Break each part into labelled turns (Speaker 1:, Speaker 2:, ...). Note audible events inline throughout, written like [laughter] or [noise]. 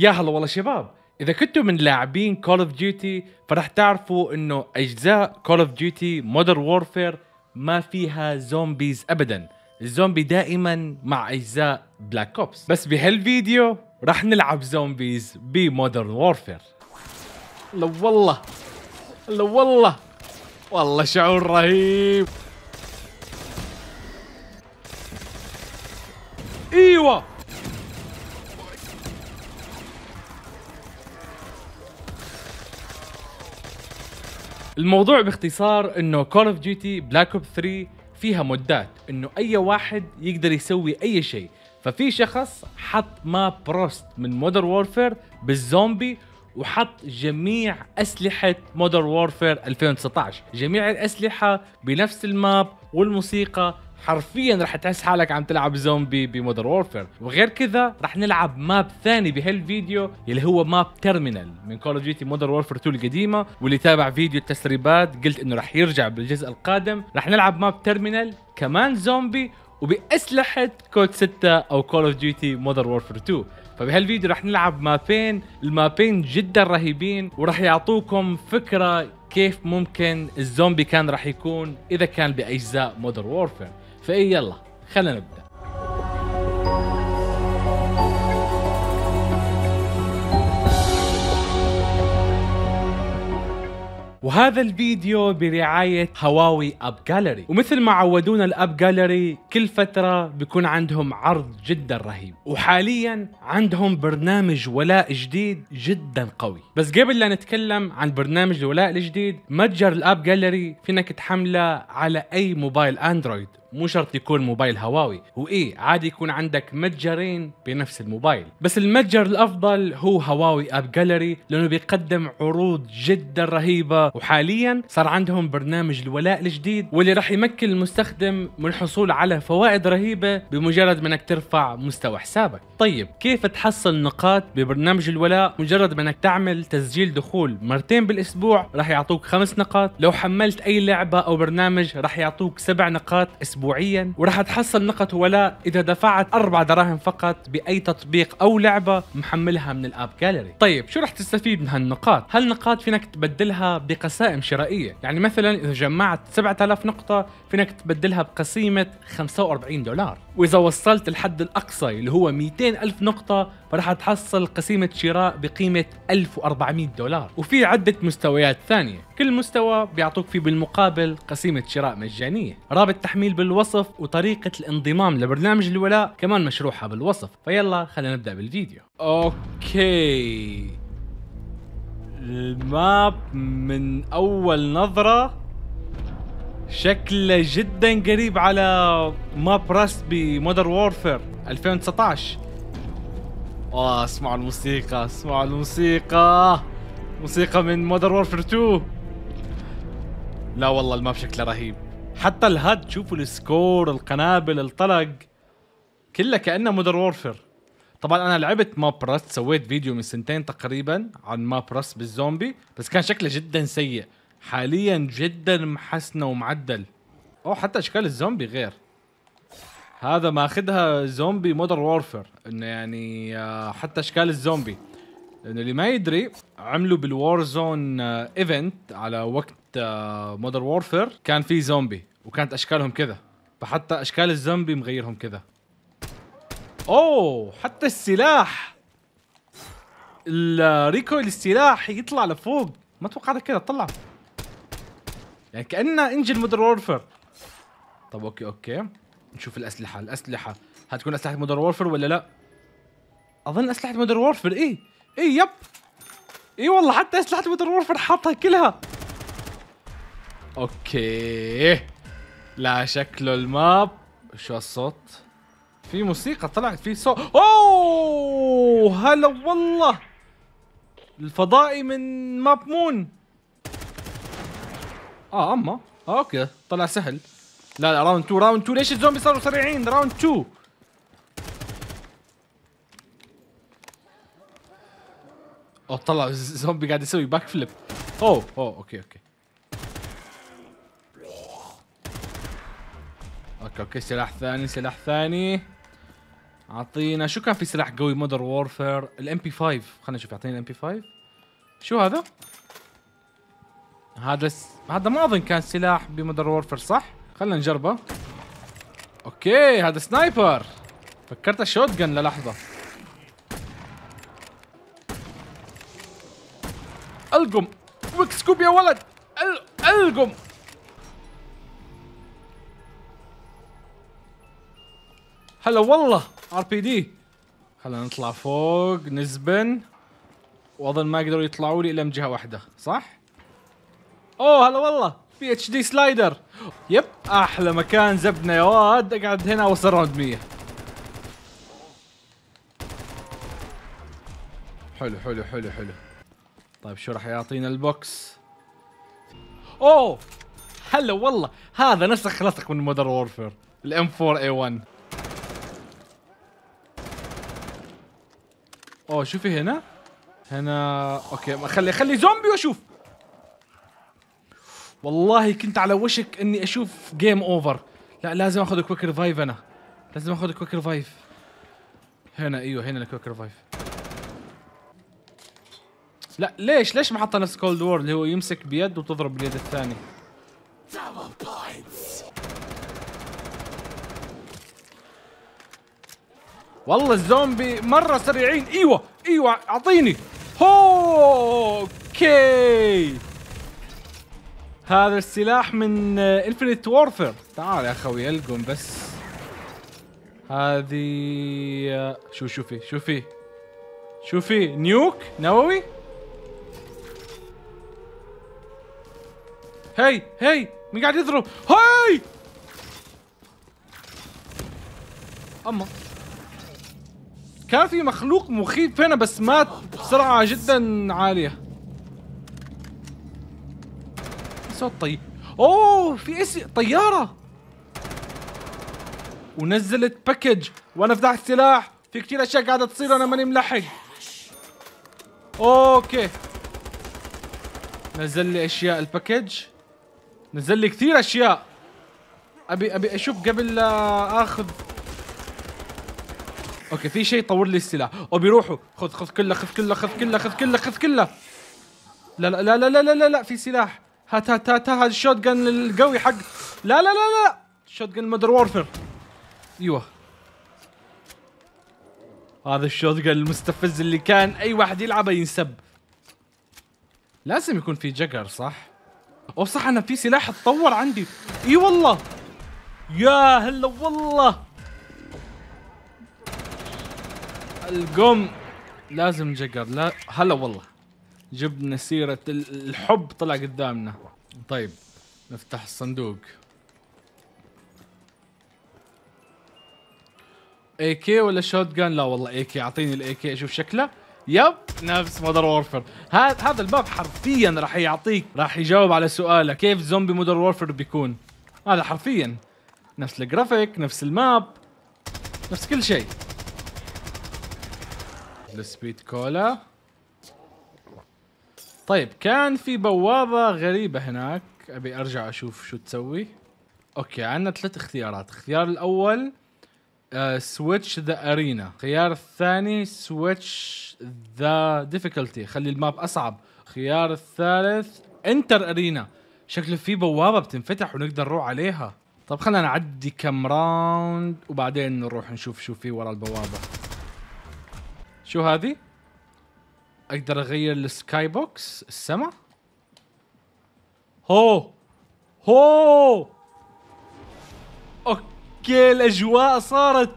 Speaker 1: يا هلا والله شباب اذا كنتوا من لاعبين كول اوف ديوتي فراح تعرفوا انه اجزاء كول اوف ديوتي مودرن وورفير ما فيها زومبيز ابدا الزومبي دائما مع اجزاء بلاك اوبس بس بهالفيديو راح نلعب زومبيز بمودرن وورفير لو والله لو والله والله شعور رهيب ايوه الموضوع باختصار انه كول اوف ديوتي بلاك اوب 3 فيها مدات انه اي واحد يقدر يسوي اي شيء ففي شخص حط ماب روست من مودر وورفير بالزومبي وحط جميع أسلحة مودر وورفير 2019 جميع الأسلحة بنفس الماب والموسيقى حرفيا رح تحس حالك عم تلعب زومبي بمودر وورفير وغير كذا رح نلعب ماب ثاني بهالفيديو اللي هو ماب تيرمينال من كول اوف ديوتي مودر وورفير 2 القديمه واللي تابع فيديو التسريبات قلت انه رح يرجع بالجزء القادم رح نلعب ماب تيرمينال كمان زومبي وبأسلحة كود 6 أو كول اوف ديوتي مودر وورفير 2 فبهالفيديو رح نلعب مابين المابين جدا رهيبين ورح يعطوكم فكرة كيف ممكن الزومبي كان رح يكون إذا كان بأجزاء مودر وورفير فاي يلا خلينا نبدا وهذا الفيديو برعاية هواوي أب جالري ومثل ما عودونا الأب جالري كل فترة بيكون عندهم عرض جدا رهيب وحاليا عندهم برنامج ولاء جديد جدا قوي بس قبل لا نتكلم عن برنامج الولاء الجديد متجر الأب جالري فينك تحمله على أي موبايل أندرويد مو شرط يكون موبايل هواوي وايه عادي يكون عندك متجرين بنفس الموبايل بس المتجر الافضل هو هواوي اب جاليري لانه بيقدم عروض جدا رهيبه وحاليا صار عندهم برنامج الولاء الجديد واللي راح يمكن المستخدم من الحصول على فوائد رهيبه بمجرد ما انك ترفع مستوى حسابك طيب كيف تحصل نقاط ببرنامج الولاء مجرد ما انك تعمل تسجيل دخول مرتين بالاسبوع راح يعطوك خمس نقاط لو حملت اي لعبه او برنامج راح يعطوك سبع نقاط اسبوعيا وراح تحصل نقط ولاء اذا دفعت اربع دراهم فقط باي تطبيق او لعبه محملها من الاب جاليري طيب شو راح تستفيد من هالنقاط هالنقاط فينك تبدلها بقسائم شرائيه يعني مثلا اذا جمعت 7000 نقطه فينك تبدلها بقسيمه 45 دولار واذا وصلت الحد الاقصى اللي هو 200 الف نقطه فراح تحصل قسيمه شراء بقيمه 1400 دولار وفي عده مستويات ثانيه كل مستوى بيعطوك فيه بالمقابل قسيمه شراء مجانيه رابط تحميل بال بالوصف وطريقة الانضمام لبرنامج الولاء كمان مشروحة بالوصف فيلا خلينا نبدأ بالفيديو اوكي الماب من اول نظرة شكله جدا قريب على ماب راست بمودر وورفير 2019 اه اسمعوا الموسيقى اسمعوا الموسيقى موسيقى من مودر وورفير 2 لا والله الماب شكله رهيب حتى الهد شوفوا السكور القنابل الطلق كلها كانها مودر وورفر طبعا انا لعبت ماب رست سويت فيديو من سنتين تقريبا عن ماب رست بالزومبي بس كان شكله جدا سيء حاليا جدا محسنه ومعدل او حتى اشكال الزومبي غير هذا ماخذها زومبي مودر وورفر انه يعني آه، حتى اشكال الزومبي لانه اللي ما يدري عملوا بالوار زون ايفنت على وقت مودر آه، وورفير كان في زومبي وكانت اشكالهم كذا فحتى اشكال الزومبي مغيرهم كذا اوه حتى السلاح الريكويل آه، السلاح يطلع لفوق ما توقعت كذا طلع يعني كانه انجل مودر وورفير طب اوكي اوكي نشوف الاسلحه الاسلحه هتكون اسلحه مودر وورفير ولا لا اظن اسلحه مودر وورفير ايه اي يب اي والله حتى اسلحه مودرن وورفر حاطها كلها اوكي لا شكله الماب شو الصوت في موسيقى طلعت في صوت اوه هلا والله الفضائي من ماب مون اه اما آه اوكي طلع سهل لا لا راوند 2 راوند 2 ليش الزومبي صاروا سريعين راوند 2 او طلع زومبي قاعد يسوي باك فليب اوه اوه اوكي اوكي اوكي اوكي سلاح ثاني سلاح ثاني اعطينا شو كان في سلاح قوي مودر وورفير الام بي 5 خلينا نشوف اعطيني الام بي 5 شو هذا؟ هذا س... هذا ما اظن كان سلاح بمودر وورفير صح؟ خلينا نجربه اوكي هذا سنايبر فكرت الشوت جن للحظه القم وكسكوب يا ولد القم هلا والله ار بي دي خلينا نطلع فوق نزبن واظن ما قدروا يطلعوا لي الا من جهه واحده صح اوه هلا والله بي اتش دي سلايدر يب احلى مكان زبنه يا واد اقعد هنا اوصل راوند 100 حلو حلو حلو حلو طيب شو راح يعطينا البوكس اوه هلا والله هذا نسخ خلصك من مودر وورفير الام 4 اي 1 اوه شوفي هنا هنا اوكي خلي خلي زومبي واشوف والله كنت على وشك اني اشوف جيم اوفر لا لازم اخذ كويك ريفايف انا لازم اخذ كويك ريفايف هنا ايوه هنا الكويك ريفايف لا ليش ليش ما حطها نفس كولد وور اللي هو يمسك بيد وتضرب باليد الثاني والله الزومبي مره سريعين ايوه ايوه اعطيني اوكي هذا السلاح من انفنت وورثر تعال يا اخوي القم بس هذه شو شوفي شوفي شوفي نيوك نووي هاي هاي مين قاعد يضرب هاي اما كان في مخلوق مخيف هنا بس مات بسرعة جدا عالية صوت طيب اوه في اس طيارة ونزلت باكج وانا فتحت سلاح في كثير اشياء قاعدة تصير انا ماني ملحق اوكي نزل لي اشياء الباكج نزل لي كثير اشياء ابي ابي اشوف قبل اخذ اوكي في شيء طور لي السلاح او بيروحوا خذ خذ كله خذ كله خذ كله خذ كله خذ كله لا لا لا لا لا لا لا, لا في سلاح هات هات هات هذا الشوت جن القوي حق لا لا لا لا شوت جن مدر وورفر ايوه هذا الشوت جن المستفز اللي كان اي واحد يلعبه ينسب لازم يكون في جقر صح؟ او صح انا في سلاح اتطور عندي اي والله يا هلا والله القم لازم جقر لا هلا والله جبنا سيرة الحب طلع قدامنا طيب نفتح الصندوق اي كي ولا شوت جان لا والله اي كي اعطيني الاي كي اشوف شكله يب نفس مودر وورفر هذا هذا الباب حرفيا راح يعطيك راح يجاوب على سؤالك كيف زومبي مودر وورفر بيكون هذا حرفيا نفس الجرافيك نفس الماب نفس كل شيء السبيد كولا طيب كان في بوابة غريبة هناك ابي ارجع اشوف شو تسوي اوكي عندنا ثلاث اختيارات الاختيار الاول سويتش ذا ارينا الخيار الثاني سويتش ذا ديفيكولتي خلي الماب اصعب الخيار الثالث انتر ارينا شكله في بوابه بتنفتح ونقدر نروح عليها طب خلينا نعدي كم راوند وبعدين نروح نشوف شو في ورا البوابه شو هذه اقدر اغير السكاي بوكس السما هو هو اوكي اوكي الاجواء صارت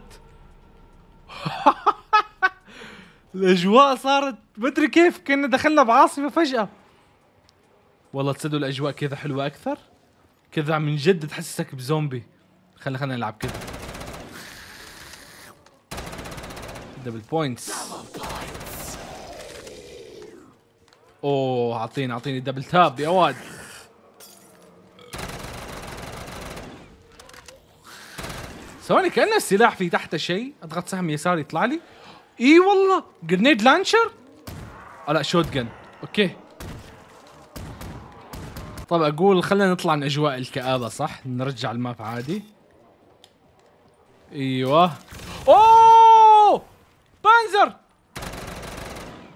Speaker 1: [laughs] الاجواء صارت مدري كيف كنا دخلنا بعاصفه فجاه والله تصدقوا الاجواء كذا حلوه اكثر كذا من جد تحسسك بزومبي خلينا خلينا نلعب كذا دبل بوينتس اوه اعطيني اعطيني دبل تاب يا واد ثواني كان السلاح في تحته شيء اضغط سهم يسار يطلع لي اي والله جرنيد لانشر لا شوت جن اوكي طب اقول خلينا نطلع من اجواء الكآبه صح نرجع الماب عادي ايوه اوه بانزر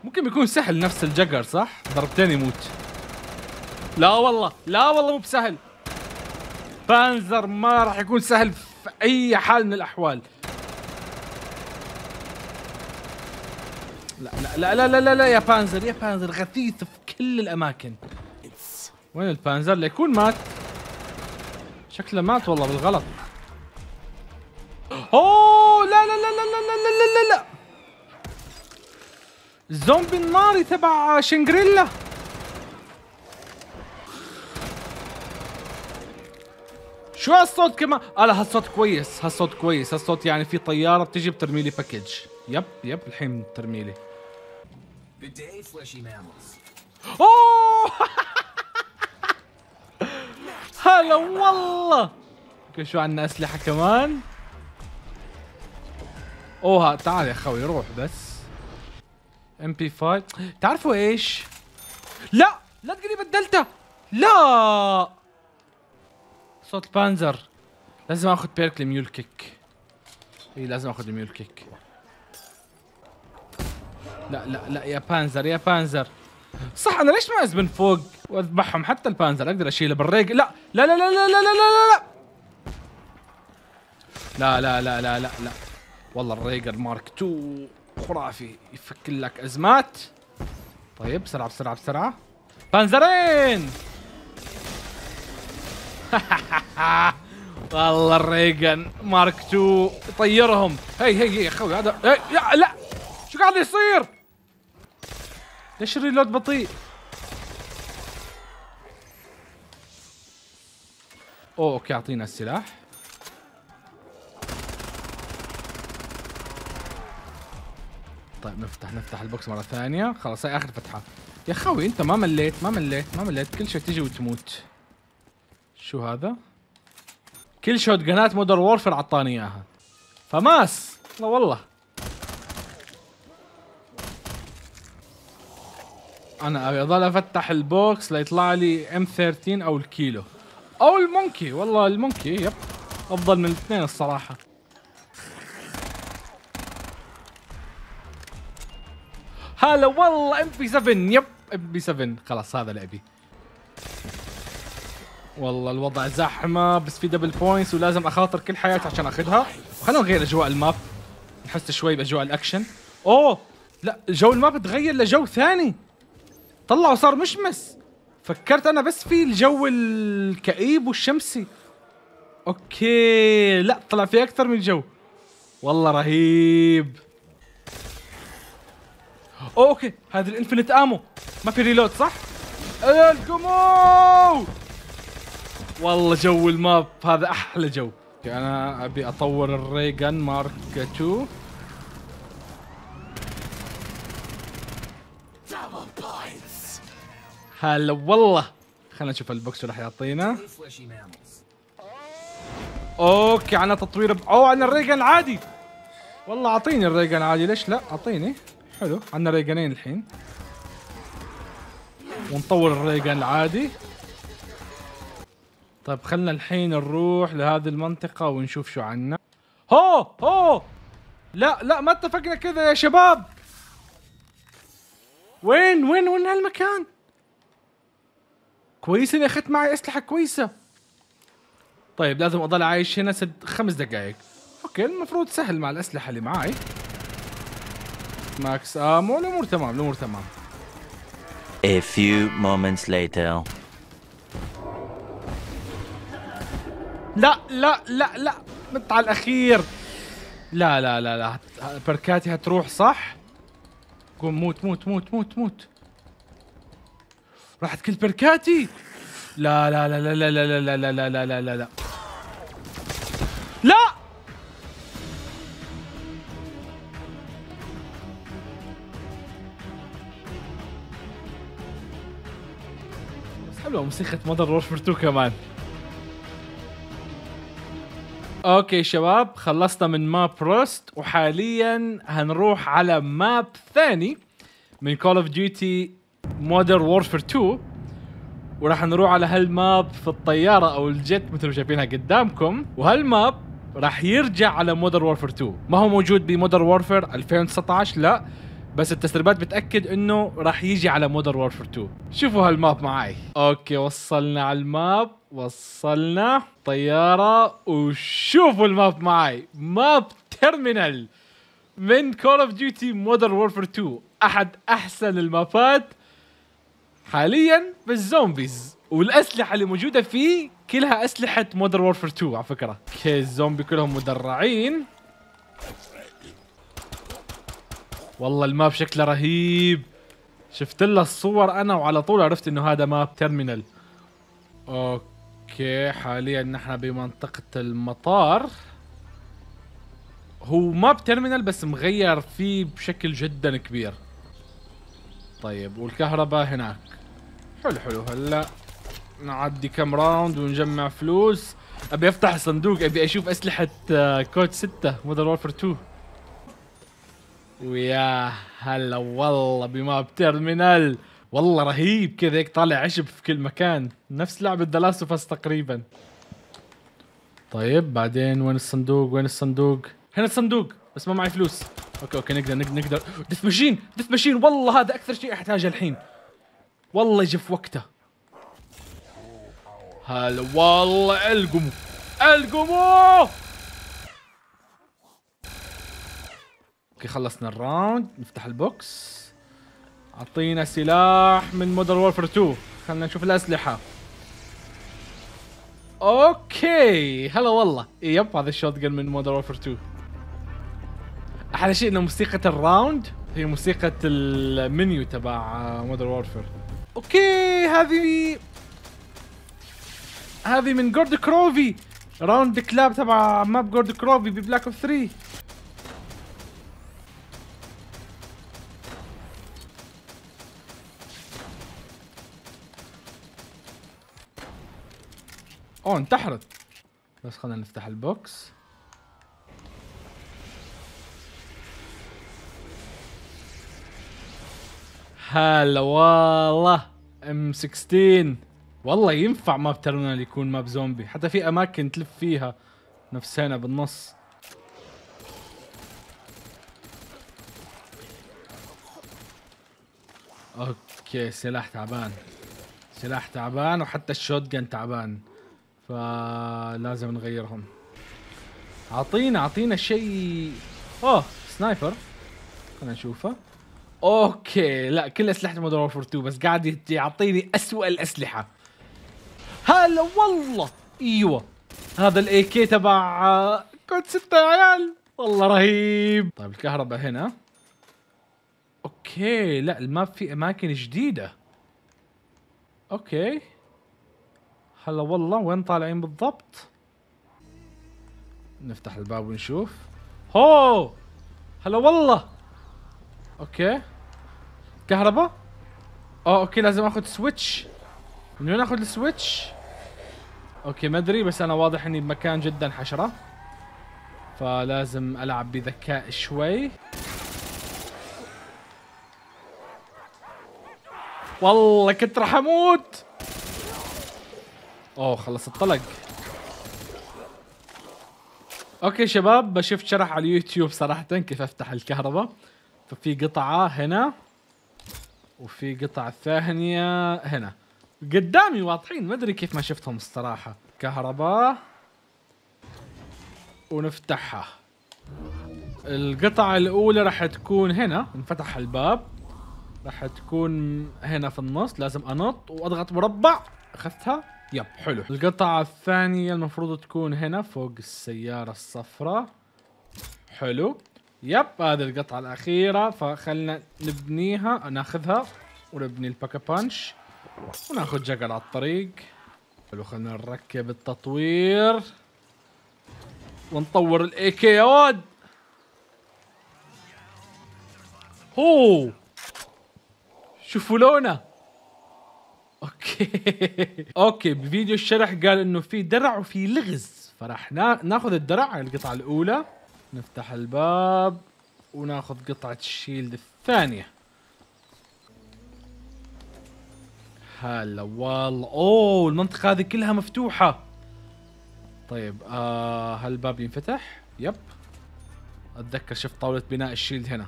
Speaker 1: ممكن بيكون سهل نفس الجقر صح ضربتين يموت لا والله لا والله مو بسهل بانزر ما راح يكون سهل في اي حال من الاحوال لا لا لا لا لا, لا يا بانزر يا بانزر غثيث في كل الاماكن وين البانزر ليكون مات شكله مات والله بالغلط اوه لا لا لا لا لا لا لا لا لا الزومبي الناري تبع شنغريلا شو هالصوت كمان اه لا هالصوت كويس هالصوت كويس هالصوت يعني في طياره بتيجي بترمي لي باكج يب يب الحين بترمي لي اوه [laughs] هلا والله شو عندنا اسلحه كمان اوه تعال يا خوي روح بس ام بي 5 تعرفوا ايش لا لا تقولي بدلتها لا صوت البانزر لازم اخذ بيرك الميول كيك اي لازم اخذ الميول كيك لا لا لا يا بانزر يا بانزر صح انا ليش ما از من فوق واذبحهم حتى البانزر اقدر اشيله بالريق لا لا لا لا لا لا لا لا لا لا لا لا لا لا والله الريجر مارك 2 خرافي يفك لك ازمات طيب بسرعه بسرعه بسرعه بانزرين [laughs] والله ريجن مارك 2 طيرهم هي هي يا اخوي هذا لا شو قاعد يصير؟ ليش الريلود بطيء؟ اوه اوكي اعطينا السلاح طيب نفتح نفتح البوكس مره ثانيه خلاص هي اخر فتحه يا خوي انت ما مليت ما مليت ما مليت كل شيء تجي وتموت شو هذا؟ كل شوت جنات مودر وورفر عطاني اياها فماس لا والله انا ابي اضل افتح البوكس ليطلع لي ام 13 او الكيلو او المونكي والله المونكي يب افضل من الاثنين الصراحه هلا والله ام بي 7 يب ام بي 7 خلاص هذا لعبي والله الوضع زحمه بس في دبل بوينتس ولازم اخاطر كل حياتي عشان اخذها خلونا نغير اجواء الماب نحس شوي باجواء الاكشن اوه لا جو الماب تغير لجو ثاني طلعوا صار مشمس فكرت انا بس في الجو الكئيب والشمسي اوكي لا طلع في اكثر من جو والله رهيب اوكي هذا الانفنت امو ما في ريلود صح الكمو والله جو الماب هذا احلى جو انا ابي اطور الريجن مارك 2 هلا والله خلينا نشوف البوكس راح يعطينا اوكي على تطوير ب... اوه الريجن عادي والله اعطيني الريجن عادي ليش لا اعطيني حلو عندنا ريجنين الحين ونطور الريجن العادي طيب خلنا الحين نروح لهذه المنطقة ونشوف شو عنا هو هو لا لا ما اتفقنا كذا يا شباب وين وين وين هالمكان كويس اني اخذت معي اسلحة كويسة طيب لازم اضل عايش هنا ست خمس دقائق اوكي المفروض سهل مع الاسلحة اللي معي. ماكس امو آه، الامور تمام الامور تمام A few moments later لا لا لا لا مت على الاخير لا لا لا لا بركاتي هتروح صح قوم موت موت موت موت موت راحت كل بركاتي لا لا لا لا لا لا لا لا لا لا لا لا لا لا لا حلوه موسيقى مدر وورفر 2 كمان اوكي شباب خلصنا من ماب روست وحاليا هنروح على ماب ثاني من كول اوف ديوتي مودرن وورفير 2 وراح نروح على هالماب في الطياره او الجت مثل ما شايفينها قدامكم وهالماب راح يرجع على مودرن وورفير 2 ما هو موجود بمودرن وورفير 2019 لا بس التسريبات بتاكد انه راح يجي على مودرن وورفير 2 شوفوا هالماب معاي اوكي وصلنا على الماب وصلنا طيارة وشوفوا الماب معي ماب تيرمينال من كول اوف ديوتي مودر وورفر 2 احد احسن المابات حاليا بالزومبيز والاسلحه اللي موجوده فيه كلها اسلحه مودر وورفر 2 على فكره اوكي الزومبي كلهم مدرعين والله الماب شكله رهيب شفت له الصور انا وعلى طول عرفت انه هذا ماب تيرمينال اوكي اوكي حاليا نحن بمنطقة المطار هو ما بترمينال بس مغير فيه بشكل جدا كبير طيب والكهرباء هناك حلو حلو هلا نعدي كم راوند ونجمع فلوس ابي افتح صندوق ابي اشوف اسلحة آه، كود 6 مودر وورفر 2 ويا هلا والله بماب بترمينال والله رهيب كذا هيك طالع عشب في كل مكان نفس لعبه ذا تقريبا طيب بعدين وين الصندوق وين الصندوق هنا الصندوق بس ما معي فلوس اوكي اوكي نقدر نقدر نقدر دث ماشين دث ماشين والله هذا اكثر شيء احتاجه الحين والله جا في وقته هلا والله القموا القموا اوكي خلصنا الراوند نفتح البوكس اعطينا سلاح من مودر وورفر 2 خلينا نشوف الاسلحه اوكي هلا والله يب هذا الشوت جن من مودر وورفر 2 احلى شيء انه موسيقى الراوند هي موسيقى المنيو تبع مودر وورفر اوكي هذه هذه من جورد كروفي راوند كلاب تبع ماب جورد كروفي ببلاك اوف 3 اوه انتحرت بس خلينا نفتح البوكس هلا والله ام 16 والله ينفع ماب ترمينال يكون ماب زومبي حتى في اماكن تلف فيها نفس هنا بالنص اوكي سلاح تعبان سلاح تعبان وحتى الشوت جن تعبان فلازم نغيرهم اعطينا اعطينا شيء اوه سنايفر خلينا نشوفه اوكي لا كل اسلحه مودرن وورفر 2 بس قاعد يعطيني اسوء الاسلحه هلا والله ايوه هذا الاي كي تبع آه، كود ستة يا عيال والله رهيب طيب الكهرباء هنا اوكي لا الماب في اماكن جديده اوكي هلا والله وين طالعين بالضبط نفتح الباب ونشوف هو هلا والله اوكي كهرباء اه اوكي لازم اخذ سويتش من وين اخذ السويتش اوكي ما ادري بس انا واضح اني بمكان جدا حشره فلازم العب بذكاء شوي والله كنت راح اموت اوه خلص الطلق اوكي شباب بشوف شرح على اليوتيوب صراحة كيف افتح الكهرباء ففي قطعة هنا وفي قطعة ثانية هنا قدامي واضحين ما ادري كيف ما شفتهم الصراحة كهرباء ونفتحها القطعة الأولى راح تكون هنا انفتح الباب راح تكون هنا في النص لازم أنط وأضغط مربع أخذتها يب حلو القطعة الثانية المفروض تكون هنا فوق السيارة الصفراء حلو يب هذه القطعة الأخيرة فخلنا نبنيها ناخذها ونبني الباكا بانش وناخذ جقل على الطريق حلو خلنا نركب التطوير ونطور الاي كي يا ود هو شوفوا لونه اوكي [laughs] اوكي بفيديو الشرح قال انه في درع وفي لغز فراح ناخذ الدرع القطعه الاولى نفتح الباب وناخذ قطعه الشيلد الثانيه هلا والله اوه المنطقه هذه كلها مفتوحه طيب آه الباب ينفتح يب اتذكر شفت طاوله بناء الشيلد هنا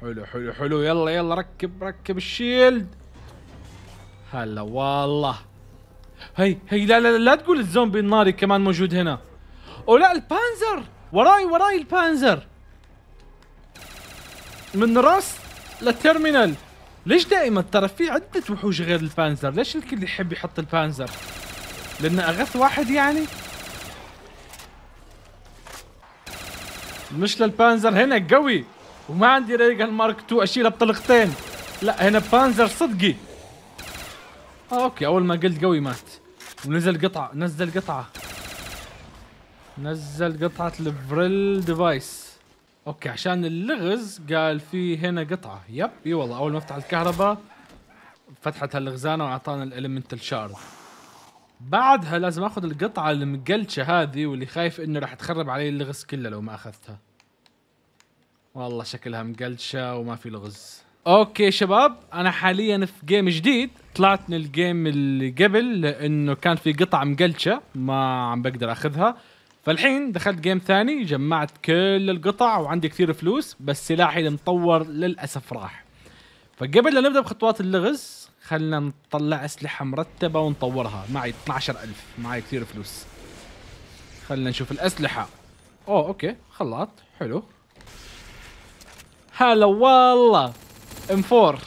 Speaker 1: حلو حلو حلو يلا يلا ركب ركب الشيلد هلا والله هي هي لا لا لا, لا تقول الزومبي الناري كمان موجود هنا او لا البانزر وراي وراي البانزر من راس للترمينال ليش دائما ترى في عدة وحوش غير البانزر ليش الكل يحب يحط البانزر لانه اغث واحد يعني مش للبانزر هنا قوي وما عندي ريجل مارك 2 اشيله بطلقتين لا هنا بانزر صدقي اه اوكي اول ما قلت قوي مات ونزل قطعه نزل قطعه نزل قطعه البريل ديفايس اوكي عشان اللغز قال في هنا قطعه يب اي والله اول ما افتح الكهرباء فتحت هاللغزانه واعطانا الاليمنتال شارد بعدها لازم اخذ القطعه المقلشه هذه واللي خايف انه راح تخرب علي اللغز كله لو ما اخذتها والله شكلها مقلشه وما في لغز اوكي شباب انا حاليا في جيم جديد طلعت من الجيم اللي قبل لانه كان في قطع مقلشه ما عم بقدر اخذها فالحين دخلت جيم ثاني جمعت كل القطع وعندي كثير فلوس بس سلاحي المطور للاسف راح فقبل لا نبدا بخطوات اللغز خلنا نطلع اسلحه مرتبه ونطورها معي 12000 معي كثير فلوس خلنا نشوف الاسلحه اوه اوكي خلاط حلو هلا والله ام 4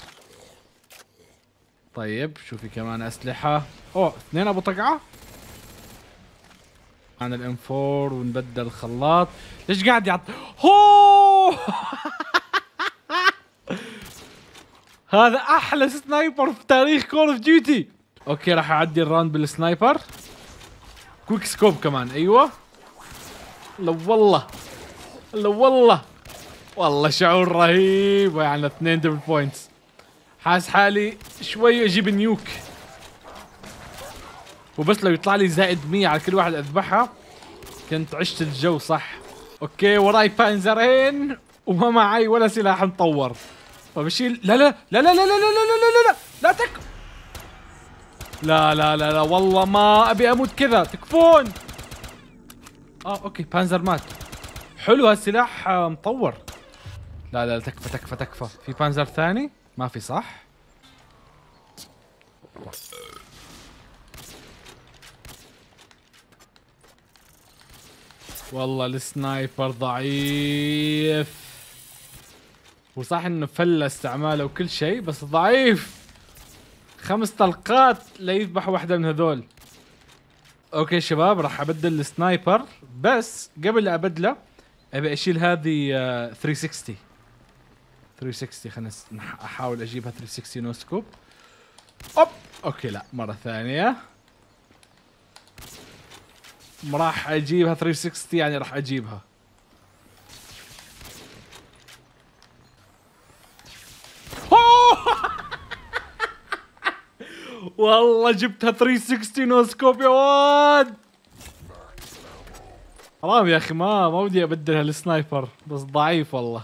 Speaker 1: طيب شوفي كمان اسلحه اوه اثنين ابو طقعه عن الام 4 ونبدل الخلاط ليش قاعد يعط هو هذا احلى سنايبر في تاريخ كول اوف ديوتي اوكي راح اعدي الراوند بالسنايبر كويك سكوب كمان ايوه لو والله لو والله والله شعور رهيب يعني اثنين دبل بوينتس حاس حالي شوي اجيب نيوك وبس لو يطلع لي زائد 100 على كل واحد اذبحها كنت عشت الجو صح اوكي وراي فانزرين وما معي ولا سلاح مطور فبشيل لا لا لا لا لا لا لا لا لا لا لا لا تك لا لا لا لا والله ما ابي اموت كذا تكفون اه اوكي بانزر مات حلو هالسلاح مطور لا لا تكفى تكفى تكفى في بانزر ثاني ما في صح والله السنايبر ضعيف وصح انه فله استعماله وكل شيء بس ضعيف خمس طلقات ليذبح واحده من هذول اوكي شباب راح ابدل السنايبر بس قبل ابدله ابي اشيل هذه 360 آه، 360 خلينا احاول اجيبها 360 نو سكوب اوب اوكي لا مره ثانيه راح اجيبها 360 يعني راح اجيبها [laughs] والله جبتها 360 نو سكوب يا واد حرام يا اخي ما ما ودي ابدل هالسنايبر بس ضعيف والله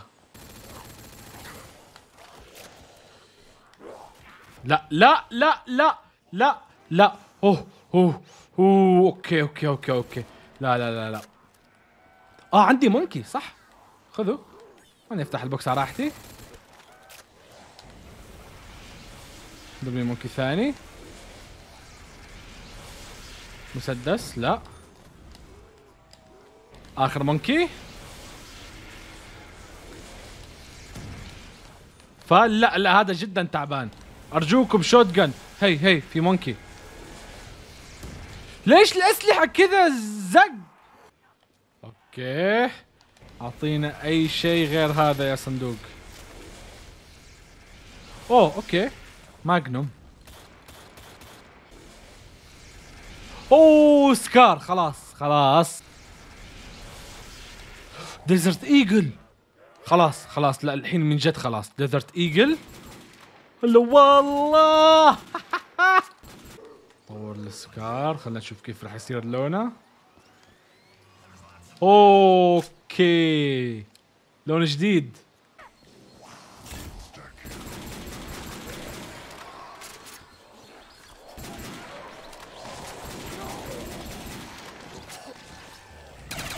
Speaker 1: لا لا لا لا لا لا اوه اوه اوه اوكي اوكي اوكي اوكي لا لا لا لا اه عندي مونكي صح خذوا انا افتح البوكس على راحتي دبلي مونكي ثاني مسدس لا اخر مونكي فلا لا هذا جدا تعبان ارجوكم شوت جن هي هي في مونكي ليش الاسلحه كذا زق اوكي اعطينا اي شيء غير هذا يا صندوق اوه اوكي ماجنوم اوه سكار خلاص خلاص ديزرت ايجل خلاص خلاص لا الحين من جد خلاص ديزرت ايجل لا والله [laughs] طور السكار خلينا نشوف كيف راح يصير لونه اوكي لون جديد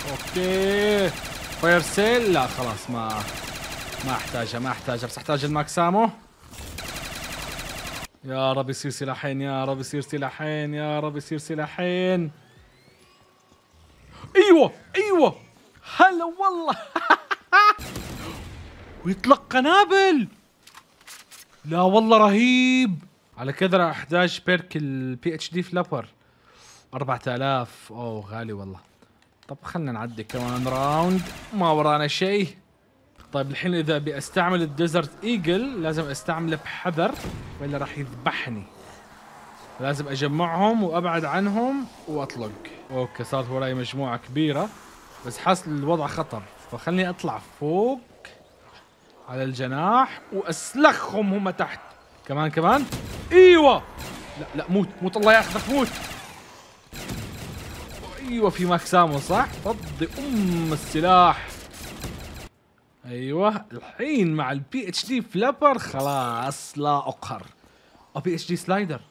Speaker 1: اوكي فاير سيل لا خلاص ما ما احتاجها ما احتاجها بس احتاج الماكسامو يا رب يصير سلاحين يا رب يصير سلاحين يا رب يصير سلاحين ايوه ايوه هلا والله [laughs] ويطلق قنابل لا والله رهيب على كذا راح احتاج بيرك البي اتش دي فلابر 4000 اوه غالي والله طب خلينا نعدي كمان راوند ما ورانا شيء طيب الحين اذا ابي استعمل الديزرت ايجل لازم استعمله بحذر ولا راح يذبحني لازم اجمعهم وابعد عنهم واطلق اوكي صارت وراي مجموعه كبيره بس حاسس الوضع خطر فخلني اطلع فوق على الجناح واسلخهم هم تحت كمان كمان ايوه لا لا موت موت الله ياخذك موت ايوه في ماكسامو صح؟ فضي ام السلاح ايوه الحين مع البي اتش دي فلابر خلاص لا اقهر او بي اتش دي سلايدر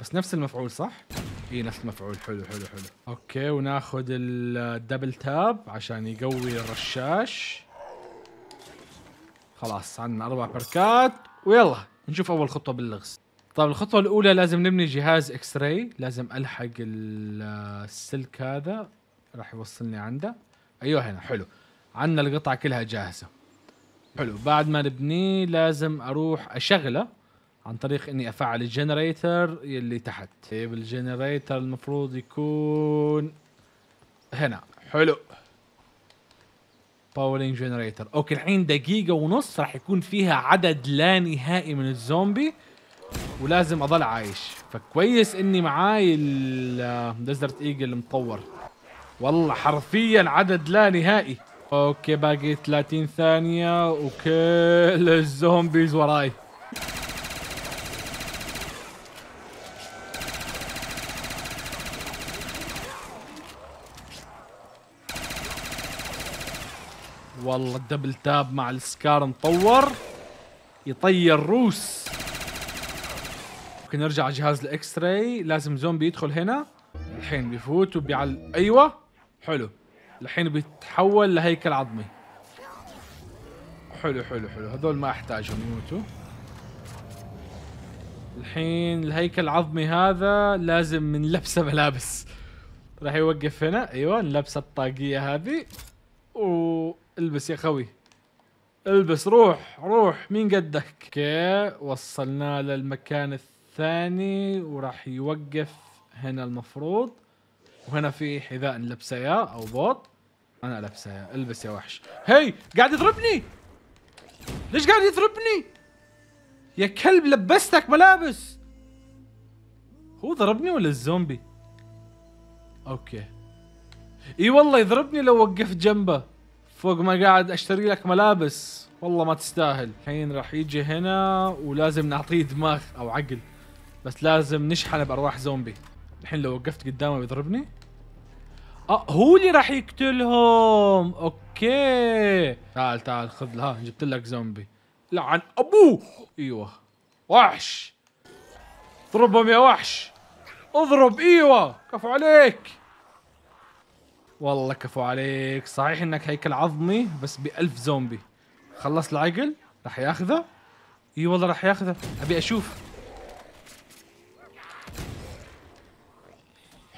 Speaker 1: بس نفس المفعول صح؟ اي نفس المفعول حلو حلو حلو اوكي وناخذ الدبل تاب عشان يقوي الرشاش خلاص عندنا اربع بركات ويلا نشوف اول خطوه باللغز طيب الخطوه الاولى لازم نبني جهاز اكس راي لازم الحق السلك هذا راح يوصلني عنده ايوه هنا حلو عندنا القطعه كلها جاهزه حلو بعد ما نبنيه لازم اروح اشغله عن طريق اني افعل الجنريتر اللي تحت طيب الجنريتر المفروض يكون هنا حلو باولينج جنريتر اوكي الحين دقيقة ونص راح يكون فيها عدد لا نهائي من الزومبي ولازم اضل عايش فكويس اني معاي الديزرت ايجل المطور والله حرفيا عدد لا نهائي اوكي باقي 30 ثانية وكل [laughs] الزومبيز وراي والله الدبل تاب مع السكار مطور يطير روس ممكن نرجع على جهاز الاكس راي لازم زومبي يدخل هنا الحين بيفوت وبيعل ايوه حلو الحين بيتحول لهيكل عظمي حلو حلو حلو هذول ما احتاجهم يموتوا الحين الهيكل العظمي هذا لازم نلبسه ملابس راح يوقف هنا ايوه نلبسه الطاقيه هذه والبس يا خوي البس روح روح مين قدك اوكي وصلنا للمكان الثاني وراح يوقف هنا المفروض وهنا في حذاء نلبسه او بوط انا لابسها البس يا وحش هي قاعد يضربني ليش قاعد يضربني يا كلب لبستك ملابس هو ضربني ولا الزومبي اوكي اي والله يضربني لو وقفت جنبه فوق ما قاعد اشتري لك ملابس والله ما تستاهل الحين راح يجي هنا ولازم نعطيه دماغ او عقل بس لازم نشحنه بارواح زومبي الحين لو وقفت قدامه بيضربني آه، هو اللي راح يقتلهم اوكي تعال تعال خذ ها جبت لك زومبي لعن ابوه ايوه وحش اضربهم يا وحش اضرب ايوه كفو عليك والله كفو عليك صحيح انك هيكل عظمي بس بألف زومبي خلص العقل راح ياخذه اي إيوه والله راح ياخذه ابي اشوف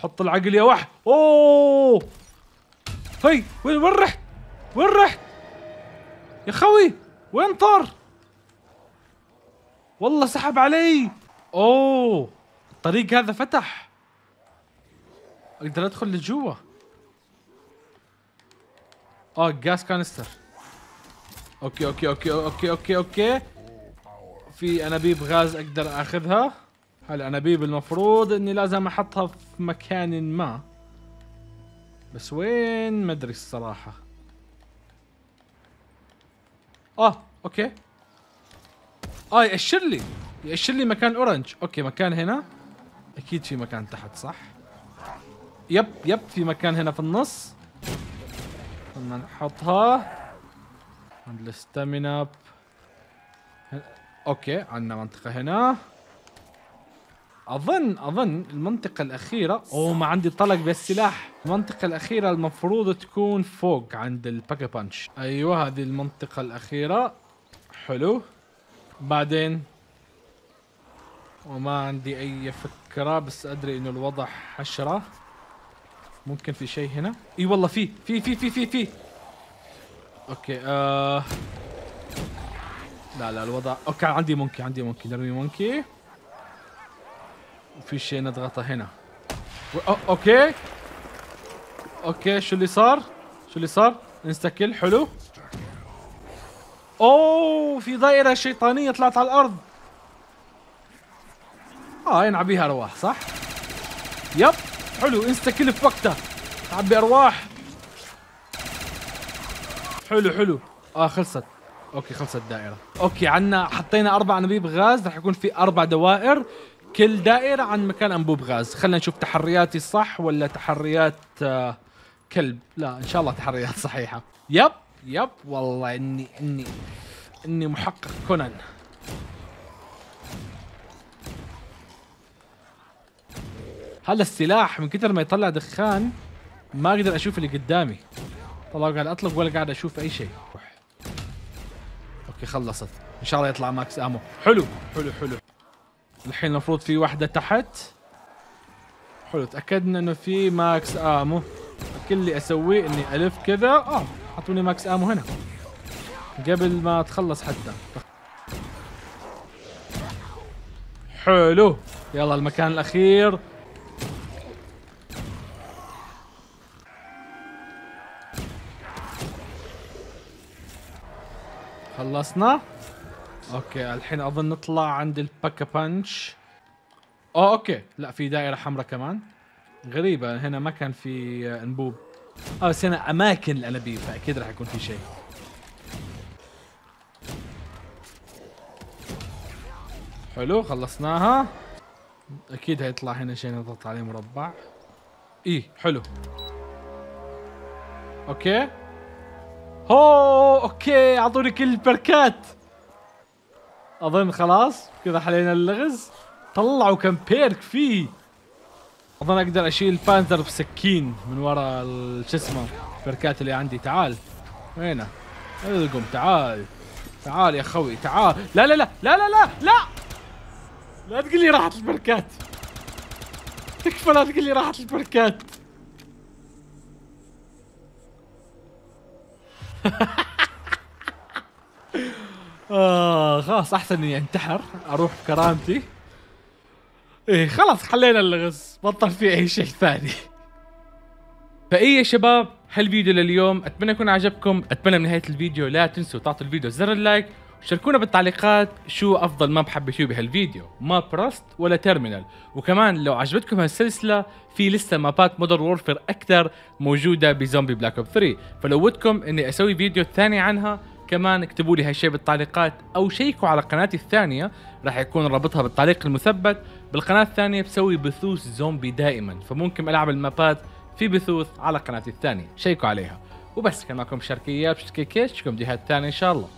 Speaker 1: حط العقل يا وح اوه هي وين وين رحت؟ وين رحت؟ يا خوي وين طار؟ والله سحب علي اوه الطريق هذا فتح اقدر ادخل لجوا اه جاس كانستر اوكي اوكي اوكي اوكي اوكي اوكي في انابيب غاز اقدر اخذها هالانابيب المفروض اني لازم احطها في مكان ما بس وين ما ادري الصراحه اه اوكي اه يأشر لي يأشر لي مكان اورنج اوكي مكان هنا اكيد في مكان تحت صح يب يب في مكان هنا في النص بدنا نحطها عند الاستامينا اوكي عندنا منطقه هنا اظن اظن المنطقه الاخيره اوه ما عندي طلق بالسلاح المنطقه الاخيره المفروض تكون فوق عند الباكي بانش ايوه هذه المنطقه الاخيره حلو بعدين وما عندي اي فكره بس ادري انه الوضع حشره ممكن في شيء هنا اي والله في في في في في في اوكي آه لا لا الوضع اوكي عندي مونكي عندي مونكي نرمي مونكي وفي شيء نضغطه هنا أو اوكي اوكي شو اللي صار شو اللي صار نستكل حلو اوه في دائرة شيطانية طلعت على الارض اه ينعى ارواح صح يب حلو انستكل في وقتها تعبي ارواح حلو حلو اه خلصت اوكي خلصت الدائرة اوكي عندنا حطينا اربع انابيب غاز رح يكون في اربع دوائر كل دائرة عن مكان أنبوب غاز خلينا نشوف تحرياتي صح ولا تحريات آه، كلب لا إن شاء الله تحريات صحيحة يب يب والله إني إني إني محقق كونان هذا السلاح من كثر ما يطلع دخان ما اقدر اشوف اللي قدامي طلع قاعد اطلق ولا قاعد اشوف اي شيء اوكي خلصت ان شاء الله يطلع ماكس امو حلو حلو حلو الحين المفروض في واحدة تحت حلو تأكدنا انه في ماكس امو كل اللي اسويه اني الف كذا اه حطوني ماكس امو هنا قبل ما تخلص حتى حلو يلا المكان الاخير خلصنا اوكي الحين اظن نطلع عند الباكا بانش اوه اوكي لا في دائره حمراء كمان غريبه هنا ما كان في انبوب اه بس هنا اماكن الانابيب فاكيد راح يكون في شيء حلو خلصناها اكيد هيطلع هنا شيء نضغط عليه مربع اي حلو اوكي هو اوكي اعطوني كل البركات اظن خلاص كذا حلينا اللغز طلعوا كم بيرك فيه اظن اقدر اشيل بانثر بسكين من ورا شو اسمه البركات اللي عندي تعال وينه؟ القم تعال تعال يا خوي تعال لا لا لا لا لا لا لا لا تقول لي راحت البركات تكفى لا تقول لي راحت البركات [laughs] آه، خلاص احسن اني انتحر اروح بكرامتي ايه خلاص خلينا اللغز بطل في اي شيء ثاني فاي يا شباب هالفيديو لليوم اتمنى يكون عجبكم اتمنى من نهايه الفيديو لا تنسوا تعطوا الفيديو زر اللايك شاركونا بالتعليقات شو افضل ماب حبيتوه بهالفيديو ماب راست ولا تيرمينال وكمان لو عجبتكم هالسلسله في لسه مابات مودر وورفير اكثر موجوده بزومبي بلاك اوب 3 فلو ودكم اني اسوي فيديو ثاني عنها كمان اكتبوا لي هالشيء بالتعليقات او شيكوا على قناتي الثانيه راح يكون رابطها بالتعليق المثبت بالقناه الثانيه بسوي بثوث زومبي دائما فممكن العب المابات في بثوث على قناتي الثانيه شيكوا عليها وبس كان معكم شركيات بشكل كيش تشوفكم جهات ثانيه ان شاء الله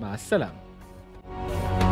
Speaker 1: مع السلامه